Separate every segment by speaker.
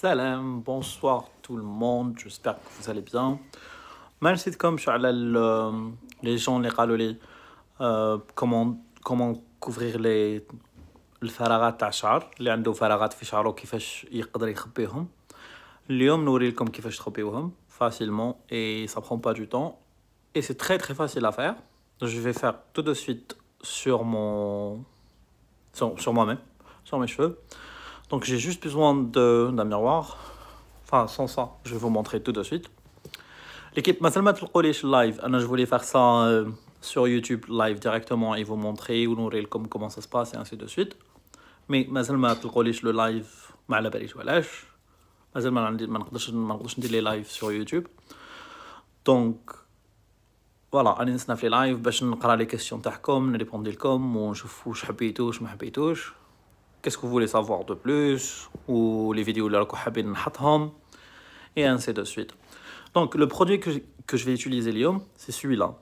Speaker 1: Salam, bonsoir tout le monde, j'espère que vous allez bien. Merci comme je les gens les m'ont euh, comment comment couvrir les الفراغات تاع الشعر اللي qui فراغات في شعره كيفاش يقدر يخبيهم comme ils peuvent les تخبيوهم facilement et ça prend pas du temps et c'est très très facile à faire. Je vais faire tout de suite sur mon sur moi-même, sur mes cheveux. Donc j'ai juste besoin d'un miroir. Enfin, sans ça, je vais vous montrer tout de suite. L'équipe Masalmat Al-Qolish Live, je voulais faire ça euh, sur YouTube live directement et vous montrer ou nous comme comment ça se passe et ainsi de suite. Mais Masalmat Al-Qolish le live, ma la balise walash. Masalmat je les live sur YouTube. Donc voilà, on انا نسنا في لايف باش نقرا questions, je تاعكم je لكم ونشوف واش je واش ما حبيتوش qu'est-ce que vous voulez savoir de plus, ou les vidéos et ainsi de suite. Donc, le produit que, que je vais utiliser, Lyon, c'est celui-là.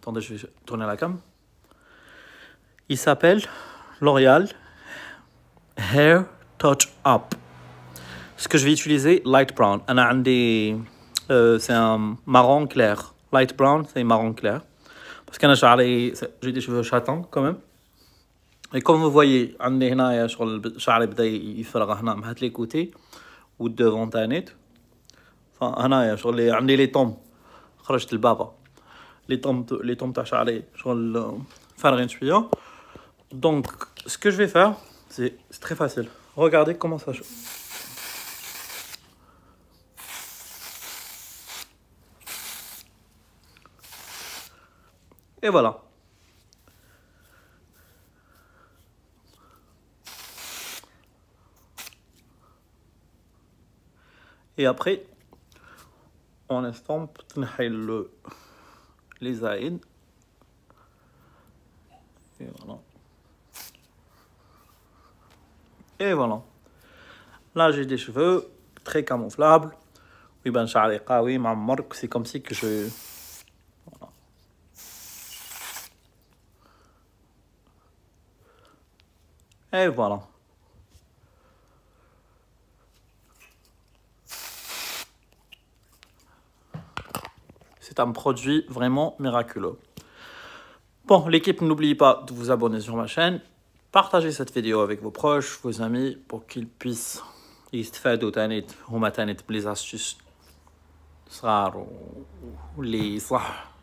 Speaker 1: Attendez, je vais tourner la cam. Il s'appelle L'Oréal Hair Touch Up. Ce que je vais utiliser, Light Brown. Euh, c'est un marron clair. Light Brown, c'est marron clair. Parce que j'ai des cheveux châtains quand même. Et comme vous voyez, on a devant le شعري بدا يفرغ هنا faire, c'est très facile. خرجت البابا لي طوم لي طوم تاع شعري شغل شويه regardez comment ça Et voilà. Et après, on estompe le, les aïd. Et voilà. Et voilà. Là, j'ai des cheveux très camouflables. Oui, ben, pas oui, ma marque, c'est comme si que je. Et voilà. C'est un produit vraiment miraculeux. Bon, l'équipe, n'oubliez pas de vous abonner sur ma chaîne. Partagez cette vidéo avec vos proches, vos amis, pour qu'ils puissent يستفادوا تاني هما les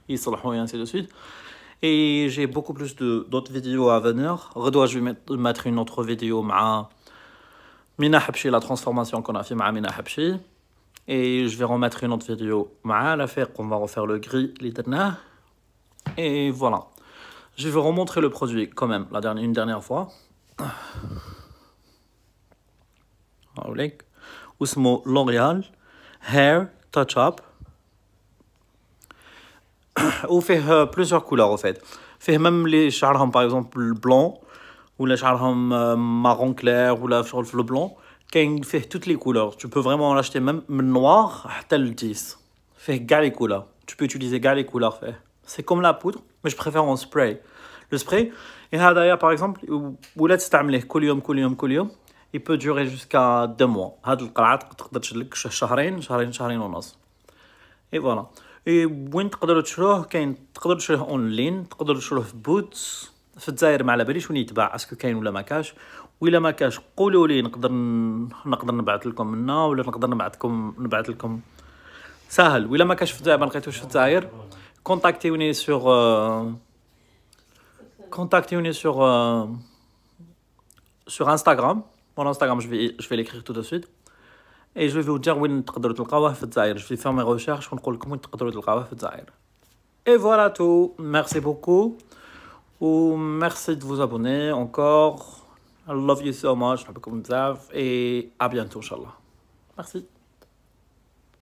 Speaker 1: يصلحوا et ainsi de suite. Et j'ai beaucoup plus d'autres vidéos à venir. Redois, je vais mettre une autre vidéo ma Mina Habshi, la transformation qu'on a fait avec Mina Habshi. Et je vais remettre une autre vidéo à faire qu'on va refaire le gris, les Et voilà. Je vais remontrer le produit quand même, la dernière, une dernière fois. Ousmo L'Oréal Hair Touch Up. Ou fait euh, plusieurs couleurs en fait. Fait même les charles par exemple le blanc ou les charles euh, marron clair ou la le blanc qu'elles fait toutes les couleurs. Tu peux vraiment en acheter même noir. T'as le 10. Fais les couleurs. Tu peux utiliser les couleurs. C'est comme la poudre, mais je préfère en spray. Le spray. Et par exemple, si tu c'est amli. Coulium, Il peut durer jusqu'à deux mois. Adle, kala, t'kodra chelik chaharin, chaharin, chaharin onaz. Et voilà. Et où-est qu'on le Tu peux est en ligne tu peux le site Boots في الجزائر ما على باليش وين يتباع اسكو كاين ولا ما كاش ولا ما كاش قولوا لي نقدر نقدر نبعث لكم منا ولا نقدر نبعثكم نبعث لكم سهل ولا ما كاش في الجزائر ما لقيتوش في الجزائر كونتاكتيوني سور كونتاكتيوني سور سور انستغرام مون انستغرام جو في جو في ليكريغ تو دو سويت اي جو في دير وين تقدروا تلقاوه في الجزائر جو في فيرمي ريغيرش ونقول لكم وين تقدروا تلقاوه في الجزائر اي فوالا تو ميرسي بوكو ou oh, merci de vous abonner encore. I love you so much, et à bientôt, Inch'Allah. Merci.